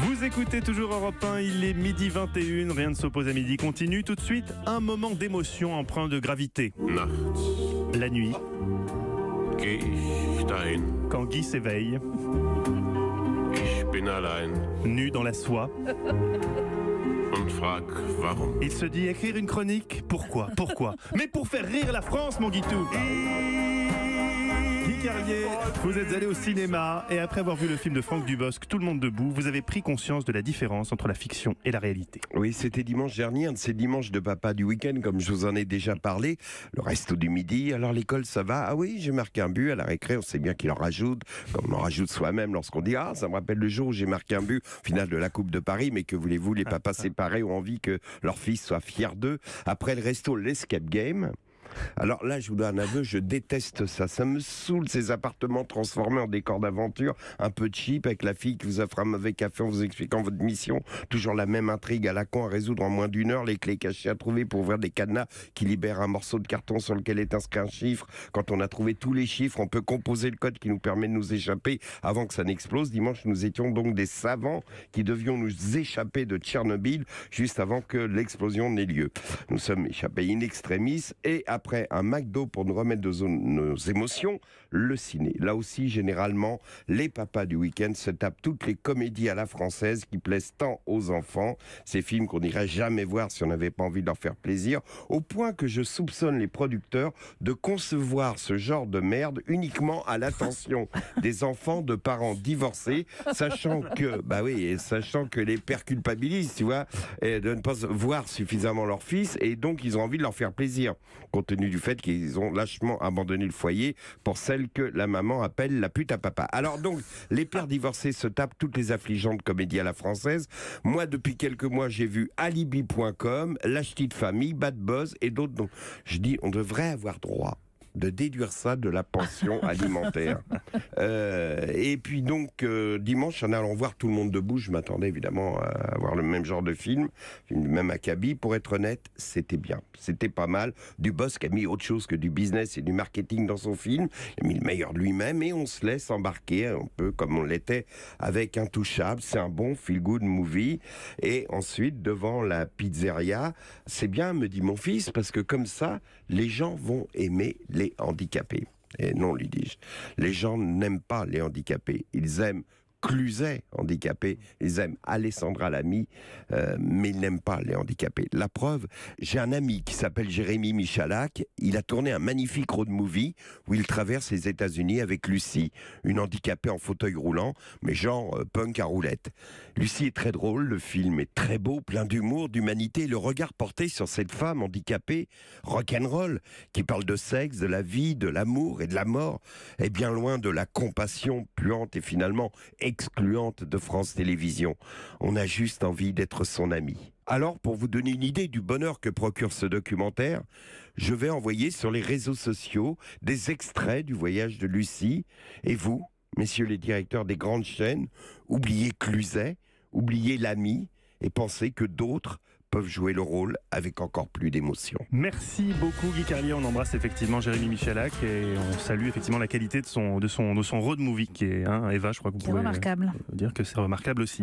Vous écoutez toujours Europe 1, il est midi 21, rien ne s'oppose à midi. Continue tout de suite un moment d'émotion empreint de gravité. La nuit. Quand Guy s'éveille. Nu dans la soie. Il se dit écrire une chronique Pourquoi Pourquoi Mais pour faire rire la France, mon Tout vous êtes allé au cinéma et après avoir vu le film de Franck Dubosc, Tout le monde debout, vous avez pris conscience de la différence entre la fiction et la réalité. Oui, c'était dimanche dernier, un de ces dimanches de papa du week-end, comme je vous en ai déjà parlé. Le resto du midi, alors l'école, ça va Ah oui, j'ai marqué un but à la récré, on sait bien qu'il en rajoute, comme on en rajoute soi-même lorsqu'on dit Ah, ça me rappelle le jour où j'ai marqué un but, final de la Coupe de Paris, mais que voulez-vous, les papas ah, séparés ont envie que leur fils soit fier d'eux. Après le resto, l'escape game. Alors là, je vous donne un aveu, je déteste ça. Ça me saoule ces appartements transformés en décor d'aventure, un peu cheap, avec la fille qui vous offre un mauvais café en vous expliquant votre mission. Toujours la même intrigue à la con à résoudre en moins d'une heure, les clés cachées à trouver pour ouvrir des cadenas qui libèrent un morceau de carton sur lequel est inscrit un chiffre. Quand on a trouvé tous les chiffres, on peut composer le code qui nous permet de nous échapper avant que ça n'explose. Dimanche, nous étions donc des savants qui devions nous échapper de Tchernobyl juste avant que l'explosion n'ait lieu. Nous sommes échappés in extremis et à après un McDo pour nous remettre de nos émotions, le ciné. Là aussi, généralement, les papas du week-end se tapent toutes les comédies à la française qui plaisent tant aux enfants, ces films qu'on n'irait jamais voir si on n'avait pas envie de leur faire plaisir, au point que je soupçonne les producteurs de concevoir ce genre de merde uniquement à l'attention des enfants de parents divorcés, sachant que, bah oui, sachant que les pères culpabilisent, tu vois, et de ne pas voir suffisamment leur fils, et donc ils ont envie de leur faire plaisir tenu du fait qu'ils ont lâchement abandonné le foyer pour celle que la maman appelle la pute à papa. Alors donc, les pères divorcés se tapent toutes les affligeantes comédies à la française. Moi, depuis quelques mois, j'ai vu alibi.com, L'Acheté de famille, Bad Buzz et d'autres. Je dis, on devrait avoir droit de déduire ça de la pension alimentaire. Euh, et puis donc, euh, dimanche, en allant voir Tout le monde debout, je m'attendais évidemment à voir le même genre de film, le même acabit. Pour être honnête, c'était bien. C'était pas mal. du qui a mis autre chose que du business et du marketing dans son film. Il a mis le meilleur de lui-même et on se laisse embarquer un peu comme on l'était avec Intouchable. C'est un bon feel-good movie. Et ensuite, devant la pizzeria, c'est bien, me dit mon fils, parce que comme ça, les gens vont aimer les handicapés. Et non, lui dis-je, les gens n'aiment pas les handicapés, ils aiment Cluzet handicapé. Ils aiment Alessandra Lamy, euh, mais ils n'aiment pas les handicapés. La preuve, j'ai un ami qui s'appelle Jérémy Michalak. Il a tourné un magnifique road movie où il traverse les États-Unis avec Lucie, une handicapée en fauteuil roulant, mais genre euh, punk à roulette. Lucie est très drôle, le film est très beau, plein d'humour, d'humanité. Le regard porté sur cette femme handicapée, rock'n'roll, qui parle de sexe, de la vie, de l'amour et de la mort, est bien loin de la compassion puante et finalement excluante de France Télévisions. On a juste envie d'être son ami. Alors, pour vous donner une idée du bonheur que procure ce documentaire, je vais envoyer sur les réseaux sociaux des extraits du voyage de Lucie. Et vous, messieurs les directeurs des grandes chaînes, oubliez Cluzet, oubliez l'ami et pensez que d'autres peuvent jouer le rôle avec encore plus d'émotion. Merci beaucoup Guy Carlier, on embrasse effectivement Jérémy Michelac et on salue effectivement la qualité de son, de son, de son road movie qui est, hein, Eva, je crois que vous remarquable. Euh, dire que c'est remarquable aussi.